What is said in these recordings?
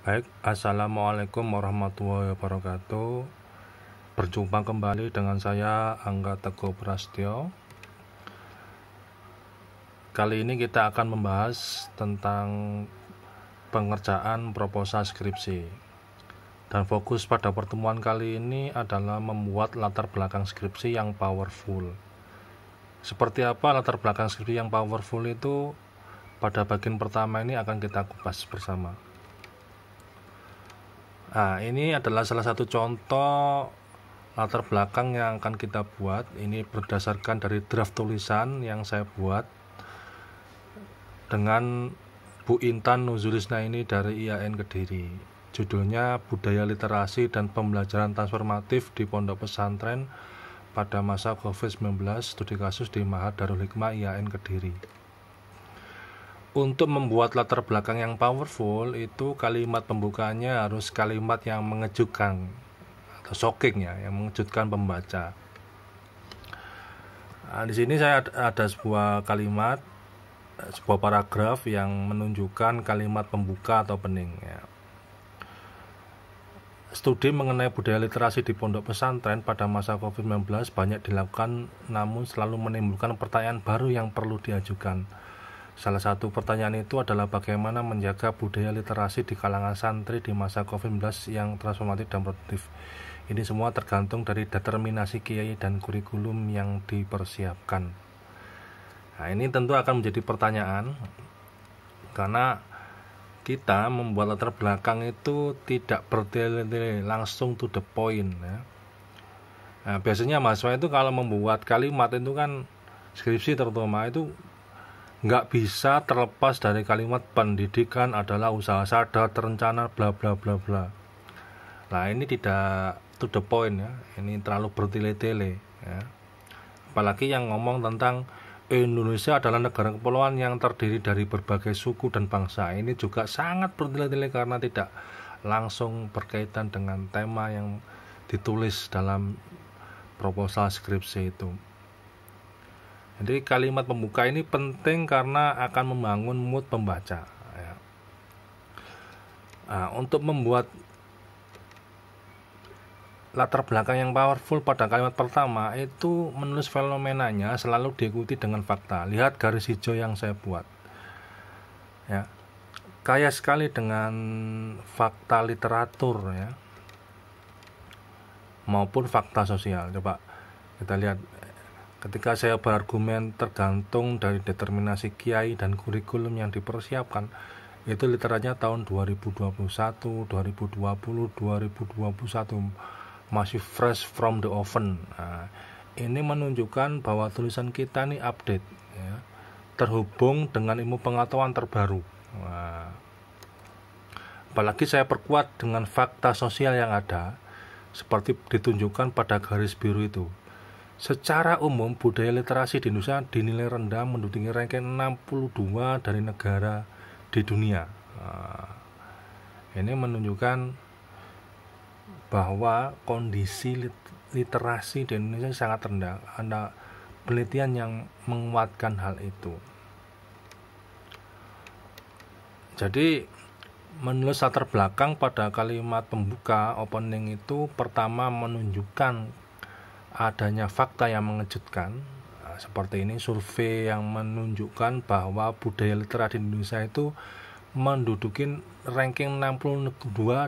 Baik, Assalamualaikum warahmatullahi wabarakatuh Berjumpa kembali dengan saya Angga Teguh Prasetyo Kali ini kita akan membahas tentang pengerjaan proposal skripsi Dan fokus pada pertemuan kali ini adalah membuat latar belakang skripsi yang powerful Seperti apa latar belakang skripsi yang powerful itu pada bagian pertama ini akan kita kupas bersama Nah, ini adalah salah satu contoh latar belakang yang akan kita buat. Ini berdasarkan dari draft tulisan yang saya buat dengan Bu Intan Nuzulisna ini dari IAN Kediri. Judulnya Budaya Literasi dan Pembelajaran Transformatif di Pondok Pesantren pada masa COVID-19 studi kasus di Mahat Darul Hikmah IAIN Kediri untuk membuat latar belakang yang powerful itu kalimat pembukanya harus kalimat yang mengejutkan atau shocking ya yang mengejutkan pembaca nah, di sini saya ada sebuah kalimat sebuah paragraf yang menunjukkan kalimat pembuka atau pening ya. Studi mengenai budaya literasi di pondok pesantren pada masa COVID-19 banyak dilakukan namun selalu menimbulkan pertanyaan baru yang perlu diajukan. Salah satu pertanyaan itu adalah bagaimana menjaga budaya literasi di kalangan santri di masa COVID-19 yang transformatif dan produktif. Ini semua tergantung dari determinasi kiai dan kurikulum yang dipersiapkan. Nah, ini tentu akan menjadi pertanyaan karena kita membuat latar belakang itu tidak bertele langsung to the point ya. Nah, biasanya mahasiswa itu kalau membuat kalimat itu kan skripsi terutama itu nggak bisa terlepas dari kalimat pendidikan adalah usaha sadar terencana bla bla bla bla nah ini tidak to the point ya ini terlalu bertele-tele ya apalagi yang ngomong tentang Indonesia adalah negara kepulauan yang terdiri dari berbagai suku dan bangsa ini juga sangat bertele-tele karena tidak langsung berkaitan dengan tema yang ditulis dalam proposal skripsi itu jadi kalimat pembuka ini penting karena akan membangun mood pembaca. Ya. Nah, untuk membuat latar belakang yang powerful pada kalimat pertama itu menulis fenomenanya selalu diikuti dengan fakta. Lihat garis hijau yang saya buat. Ya. Kaya sekali dengan fakta literatur ya. Maupun fakta sosial. Coba kita lihat Ketika saya berargumen tergantung dari determinasi kiai dan kurikulum yang dipersiapkan, itu literatnya tahun 2021, 2020, 2021 masih fresh from the oven. Nah, ini menunjukkan bahwa tulisan kita ini update, ya, terhubung dengan ilmu pengetahuan terbaru. Nah, apalagi saya perkuat dengan fakta sosial yang ada, seperti ditunjukkan pada garis biru itu. Secara umum, budaya literasi di Indonesia dinilai rendah menduduki ranking 62 dari negara di dunia. Ah, ini menunjukkan bahwa kondisi literasi di Indonesia sangat rendah. Ada penelitian yang menguatkan hal itu. Jadi menulis latar belakang pada kalimat pembuka opening itu pertama menunjukkan adanya fakta yang mengejutkan eh, seperti ini survei yang menunjukkan bahwa budaya literasi di Indonesia itu menduduki ranking 62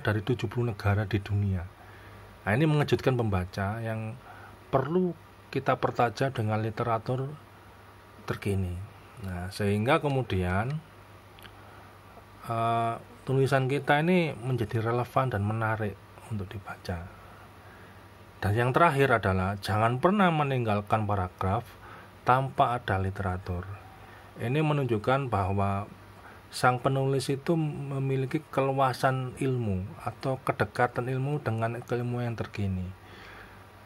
dari 70 negara di dunia. Nah, ini mengejutkan pembaca yang perlu kita pertajam dengan literatur terkini. Nah, sehingga kemudian uh, tulisan kita ini menjadi relevan dan menarik untuk dibaca. Dan yang terakhir adalah jangan pernah meninggalkan paragraf tanpa ada literatur. Ini menunjukkan bahwa sang penulis itu memiliki keluasan ilmu atau kedekatan ilmu dengan ilmu yang terkini.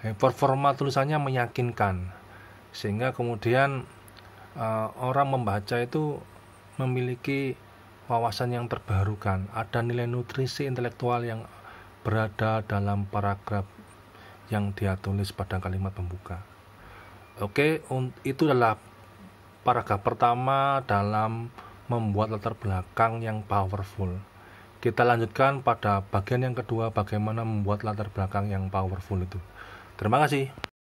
Eh, performa tulisannya meyakinkan, sehingga kemudian uh, orang membaca itu memiliki wawasan yang terbarukan, ada nilai nutrisi intelektual yang berada dalam paragraf yang dia tulis pada kalimat pembuka. Oke, itu adalah paragraf pertama dalam membuat latar belakang yang powerful. Kita lanjutkan pada bagian yang kedua bagaimana membuat latar belakang yang powerful itu. Terima kasih.